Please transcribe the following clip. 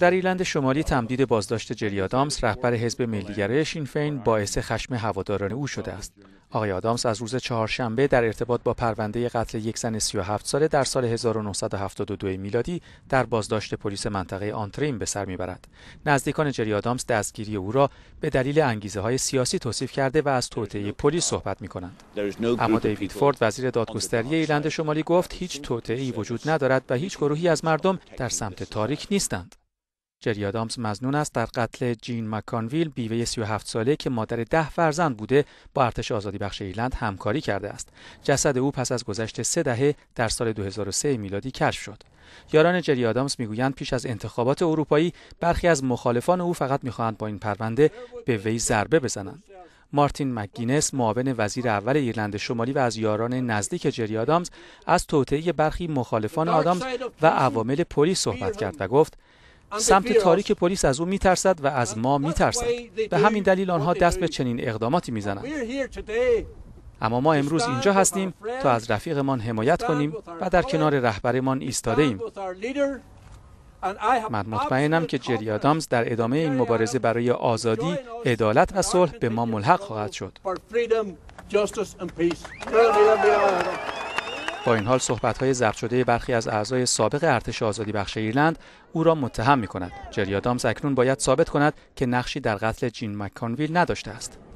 در ایرلند شمالی تمدید بازداشت جریادامس رهبر حزب ملیگرای شینفین باعث خشم هواداران او شده است آقای آدامس از روز چهارشنبه در ارتباط با پرونده قتل یک زن 37 ساله در سال 1972 میلادی در بازداشت پلیس منطقه آنتریم به سر میبرد. نزدیکان جری آدامس دستگیری او را به دلیل انگیزه های سیاسی توصیف کرده و از توطعه پلیس صحبت می کنند. اما دیوید فورد وزیر دادگستری ایرلند شمالی گفت هیچ توطعه وجود ندارد و هیچ گروهی از مردم در سمت تاریک نیستند. آدامز مزنون است در قتل جین مکانویل بیوه 37 ساله که مادر ده فرزند بوده با ارتش آزادی بخش ایرلند همکاری کرده است جسد او پس از گذشت سه دهه در سال 2003 میلادی کشف شد یاران جری آدامز میگویند پیش از انتخابات اروپایی برخی از مخالفان او فقط میخواهند با این پرونده به وی ضربه بزنند مارتین مکگینس معاون وزیر اول ایرلند شمالی و از یاران نزدیک جری آدامز از توطئه برخی مخالفان آدامز و عوامل پلیس صحبت کرد و گفت سمت تاریک پلیس از او میترسد و از ما میترسد به همین دلیل آنها دست به چنین اقداماتی میزنند اما ما امروز اینجا هستیم تا از رفیقمان حمایت کنیم و در کنار رهبرمان ایستاده ایم من مطمئنم که جری آدامز در ادامه این مبارزه برای آزادی، عدالت و صلح به ما ملحق خواهد شد. با این حال صحبت‌های ضبط شده برخی از اعضای سابق ارتش آزادی بخش ایرلند او را متهم می‌کند. جریادامز اکنون باید ثابت کند که نقشی در قتل جین مکانویل نداشته است.